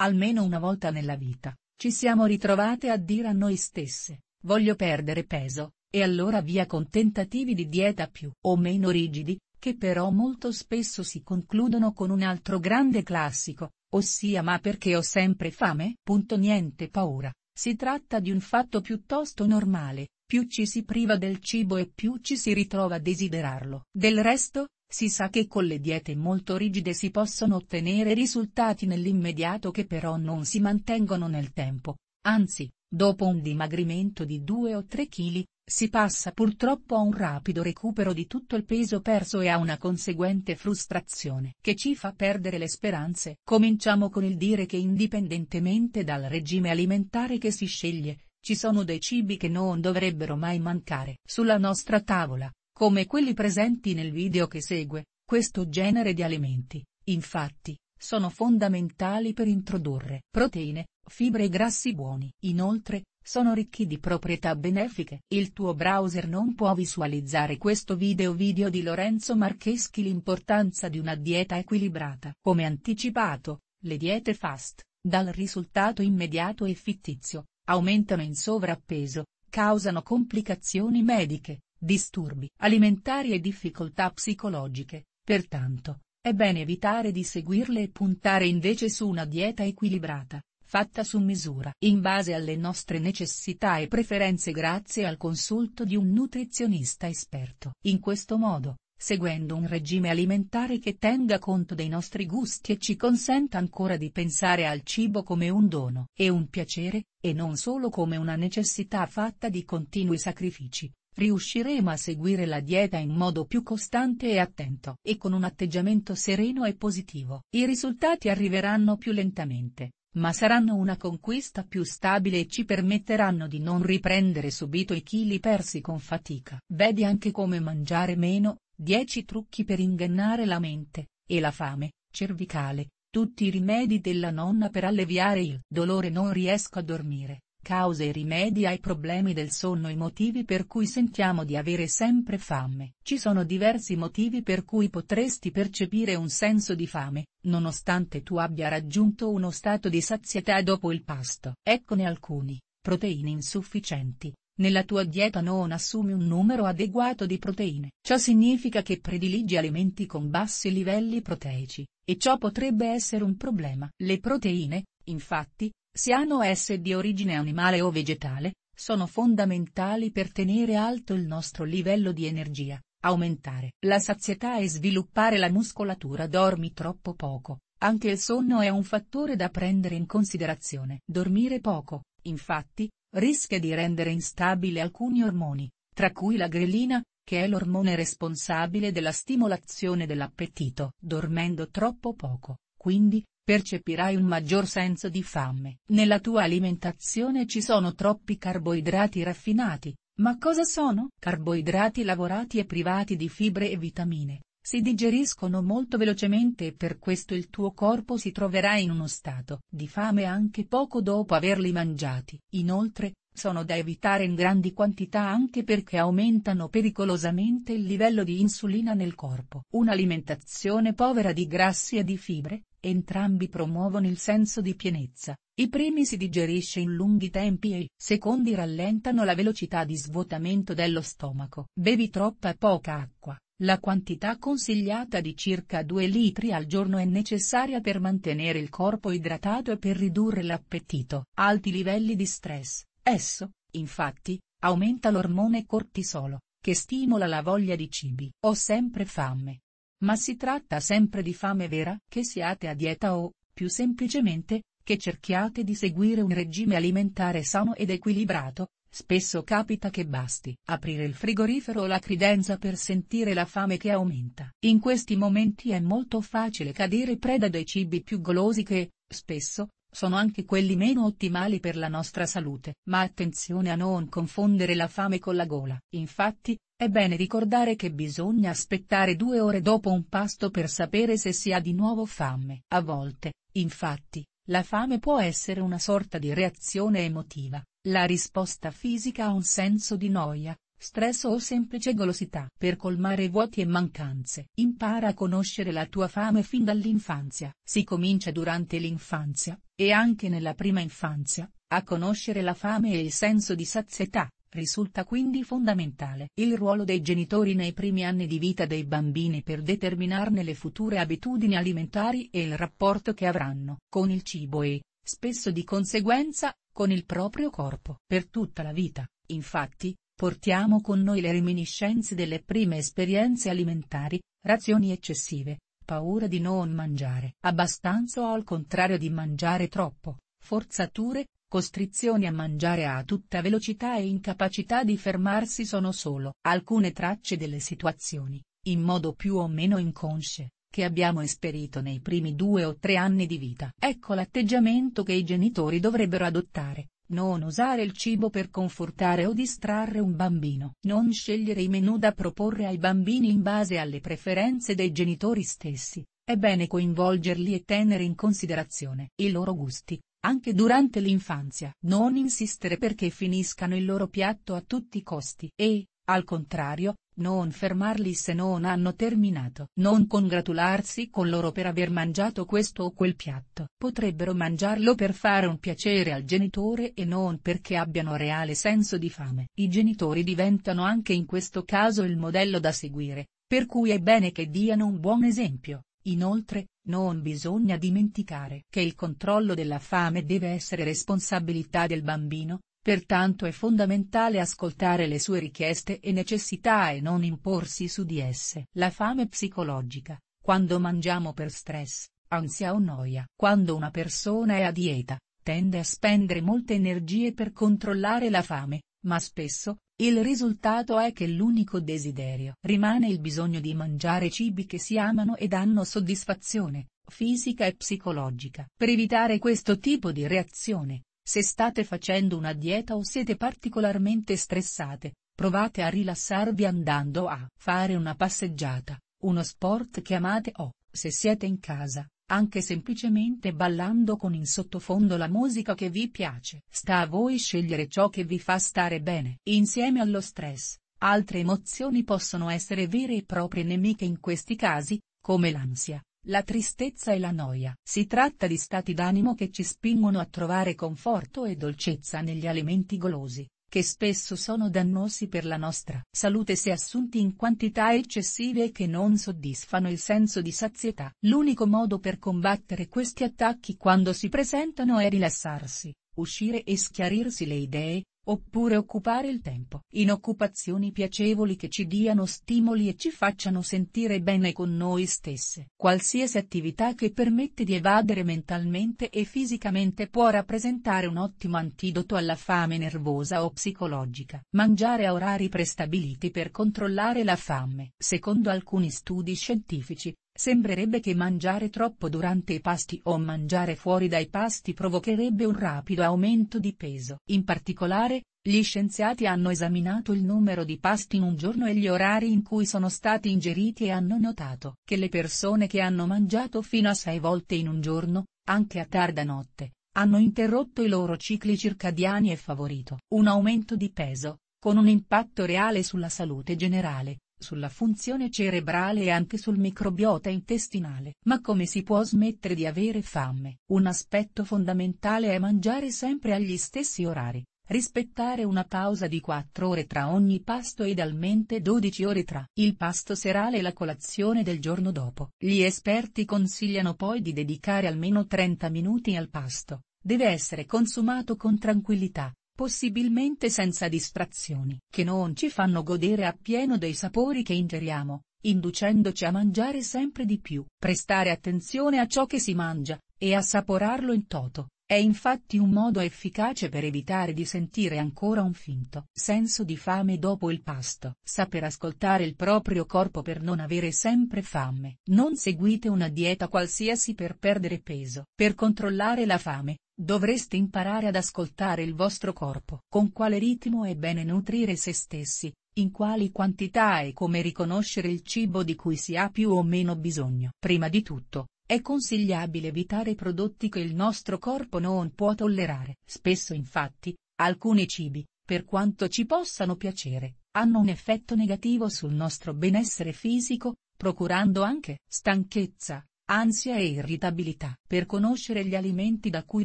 Almeno una volta nella vita, ci siamo ritrovate a dire a noi stesse, voglio perdere peso, e allora via con tentativi di dieta più o meno rigidi, che però molto spesso si concludono con un altro grande classico, ossia ma perché ho sempre fame? Punto niente paura, si tratta di un fatto piuttosto normale, più ci si priva del cibo e più ci si ritrova a desiderarlo. Del resto, si sa che con le diete molto rigide si possono ottenere risultati nell'immediato che però non si mantengono nel tempo, anzi, dopo un dimagrimento di 2 o 3 kg, si passa purtroppo a un rapido recupero di tutto il peso perso e a una conseguente frustrazione che ci fa perdere le speranze. Cominciamo con il dire che indipendentemente dal regime alimentare che si sceglie, ci sono dei cibi che non dovrebbero mai mancare sulla nostra tavola, come quelli presenti nel video che segue, questo genere di alimenti, infatti, sono fondamentali per introdurre proteine, fibre e grassi buoni. Inoltre, sono ricchi di proprietà benefiche. Il tuo browser non può visualizzare questo video video di Lorenzo Marcheschi l'importanza di una dieta equilibrata. Come anticipato, le diete fast, dal risultato immediato e fittizio, aumentano in sovrappeso, causano complicazioni mediche, disturbi alimentari e difficoltà psicologiche, pertanto, è bene evitare di seguirle e puntare invece su una dieta equilibrata, fatta su misura, in base alle nostre necessità e preferenze grazie al consulto di un nutrizionista esperto. In questo modo, seguendo un regime alimentare che tenga conto dei nostri gusti e ci consenta ancora di pensare al cibo come un dono e un piacere, e non solo come una necessità fatta di continui sacrifici, riusciremo a seguire la dieta in modo più costante e attento e con un atteggiamento sereno e positivo. I risultati arriveranno più lentamente, ma saranno una conquista più stabile e ci permetteranno di non riprendere subito i chili persi con fatica. Vedi anche come mangiare meno, 10 trucchi per ingannare la mente, e la fame, cervicale, tutti i rimedi della nonna per alleviare il dolore non riesco a dormire, Cause e rimedi ai problemi del sonno I motivi per cui sentiamo di avere sempre fame. Ci sono diversi motivi per cui potresti percepire un senso di fame, nonostante tu abbia raggiunto uno stato di sazietà dopo il pasto. Eccone alcuni, proteine insufficienti. Nella tua dieta non assumi un numero adeguato di proteine. Ciò significa che prediligi alimenti con bassi livelli proteici, e ciò potrebbe essere un problema. Le proteine, infatti, siano esse di origine animale o vegetale, sono fondamentali per tenere alto il nostro livello di energia, aumentare la sazietà e sviluppare la muscolatura. Dormi troppo poco, anche il sonno è un fattore da prendere in considerazione. Dormire poco, infatti, rischia di rendere instabile alcuni ormoni, tra cui la grelina, che è l'ormone responsabile della stimolazione dell'appetito. Dormendo troppo poco, quindi, percepirai un maggior senso di fame. Nella tua alimentazione ci sono troppi carboidrati raffinati, ma cosa sono? Carboidrati lavorati e privati di fibre e vitamine, si digeriscono molto velocemente e per questo il tuo corpo si troverà in uno stato di fame anche poco dopo averli mangiati. Inoltre, sono da evitare in grandi quantità anche perché aumentano pericolosamente il livello di insulina nel corpo. Un'alimentazione povera di grassi e di fibre, Entrambi promuovono il senso di pienezza, i primi si digerisce in lunghi tempi e i secondi rallentano la velocità di svuotamento dello stomaco. Bevi troppa poca acqua. La quantità consigliata di circa 2 litri al giorno è necessaria per mantenere il corpo idratato e per ridurre l'appetito. Alti livelli di stress. Esso, infatti, aumenta l'ormone cortisolo, che stimola la voglia di cibi. Ho sempre fame. Ma si tratta sempre di fame vera, che siate a dieta o, più semplicemente, che cerchiate di seguire un regime alimentare sano ed equilibrato, spesso capita che basti aprire il frigorifero o la credenza per sentire la fame che aumenta. In questi momenti è molto facile cadere preda dei cibi più golosi che, spesso, sono anche quelli meno ottimali per la nostra salute. Ma attenzione a non confondere la fame con la gola. Infatti, è bene ricordare che bisogna aspettare due ore dopo un pasto per sapere se si ha di nuovo fame. A volte, infatti, la fame può essere una sorta di reazione emotiva, la risposta fisica a un senso di noia, Stress o semplice golosità. Per colmare vuoti e mancanze, impara a conoscere la tua fame fin dall'infanzia. Si comincia durante l'infanzia, e anche nella prima infanzia, a conoscere la fame e il senso di sazietà. Risulta quindi fondamentale il ruolo dei genitori nei primi anni di vita dei bambini per determinarne le future abitudini alimentari e il rapporto che avranno con il cibo e, spesso di conseguenza, con il proprio corpo. Per tutta la vita, infatti, Portiamo con noi le reminiscenze delle prime esperienze alimentari, razioni eccessive, paura di non mangiare abbastanza o al contrario di mangiare troppo, forzature, costrizioni a mangiare a tutta velocità e incapacità di fermarsi sono solo alcune tracce delle situazioni, in modo più o meno inconsce, che abbiamo esperito nei primi due o tre anni di vita. Ecco l'atteggiamento che i genitori dovrebbero adottare, non usare il cibo per confortare o distrarre un bambino. Non scegliere i menù da proporre ai bambini in base alle preferenze dei genitori stessi, è bene coinvolgerli e tenere in considerazione i loro gusti, anche durante l'infanzia. Non insistere perché finiscano il loro piatto a tutti i costi e, al contrario, non fermarli se non hanno terminato, non congratularsi con loro per aver mangiato questo o quel piatto, potrebbero mangiarlo per fare un piacere al genitore e non perché abbiano reale senso di fame. I genitori diventano anche in questo caso il modello da seguire, per cui è bene che diano un buon esempio. Inoltre, non bisogna dimenticare che il controllo della fame deve essere responsabilità del bambino, Pertanto è fondamentale ascoltare le sue richieste e necessità e non imporsi su di esse. La fame psicologica, quando mangiamo per stress, ansia o noia. Quando una persona è a dieta, tende a spendere molte energie per controllare la fame, ma spesso, il risultato è che l'unico desiderio rimane il bisogno di mangiare cibi che si amano e danno soddisfazione, fisica e psicologica. Per evitare questo tipo di reazione, se state facendo una dieta o siete particolarmente stressate, provate a rilassarvi andando a fare una passeggiata, uno sport che amate o, se siete in casa, anche semplicemente ballando con in sottofondo la musica che vi piace. Sta a voi scegliere ciò che vi fa stare bene. Insieme allo stress, altre emozioni possono essere vere e proprie nemiche in questi casi, come l'ansia, la tristezza e la noia. Si tratta di stati d'animo che ci spingono a trovare conforto e dolcezza negli alimenti golosi, che spesso sono dannosi per la nostra salute se assunti in quantità eccessive e che non soddisfano il senso di sazietà. L'unico modo per combattere questi attacchi quando si presentano è rilassarsi, uscire e schiarirsi le idee, Oppure occupare il tempo in occupazioni piacevoli che ci diano stimoli e ci facciano sentire bene con noi stesse. Qualsiasi attività che permette di evadere mentalmente e fisicamente può rappresentare un ottimo antidoto alla fame nervosa o psicologica. Mangiare a orari prestabiliti per controllare la fame. Secondo alcuni studi scientifici, Sembrerebbe che mangiare troppo durante i pasti o mangiare fuori dai pasti provocherebbe un rapido aumento di peso. In particolare, gli scienziati hanno esaminato il numero di pasti in un giorno e gli orari in cui sono stati ingeriti e hanno notato che le persone che hanno mangiato fino a sei volte in un giorno, anche a tarda notte, hanno interrotto i loro cicli circadiani e favorito un aumento di peso, con un impatto reale sulla salute generale, sulla funzione cerebrale e anche sul microbiota intestinale. Ma come si può smettere di avere fame? Un aspetto fondamentale è mangiare sempre agli stessi orari, rispettare una pausa di 4 ore tra ogni pasto ed almente 12 ore tra il pasto serale e la colazione del giorno dopo. Gli esperti consigliano poi di dedicare almeno 30 minuti al pasto, deve essere consumato con tranquillità, possibilmente senza distrazioni, che non ci fanno godere appieno dei sapori che ingeriamo, inducendoci a mangiare sempre di più. Prestare attenzione a ciò che si mangia, e assaporarlo in toto, è infatti un modo efficace per evitare di sentire ancora un finto senso di fame dopo il pasto. Saper ascoltare il proprio corpo per non avere sempre fame. Non seguite una dieta qualsiasi per perdere peso. Per controllare la fame, Dovreste imparare ad ascoltare il vostro corpo, con quale ritmo è bene nutrire se stessi, in quali quantità e come riconoscere il cibo di cui si ha più o meno bisogno. Prima di tutto, è consigliabile evitare prodotti che il nostro corpo non può tollerare. Spesso infatti, alcuni cibi, per quanto ci possano piacere, hanno un effetto negativo sul nostro benessere fisico, procurando anche stanchezza, ansia e irritabilità. Per conoscere gli alimenti da cui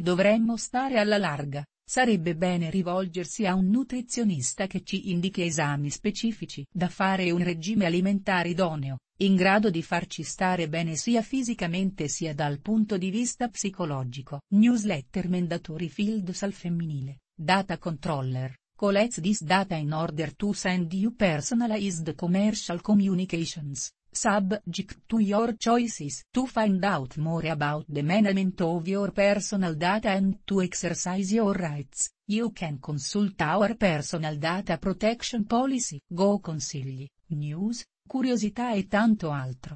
dovremmo stare alla larga, sarebbe bene rivolgersi a un nutrizionista che ci indichi esami specifici da fare e un regime alimentare idoneo, in grado di farci stare bene sia fisicamente sia dal punto di vista psicologico. Newsletter Mendatori Fields al femminile, Data Controller. Collects this data in order to send you personalized commercial communications, Subject to your choices to find out more about the management of your personal data and to exercise your rights, you can consult our personal data protection policy. Go consigli, news, curiosità e tanto altro.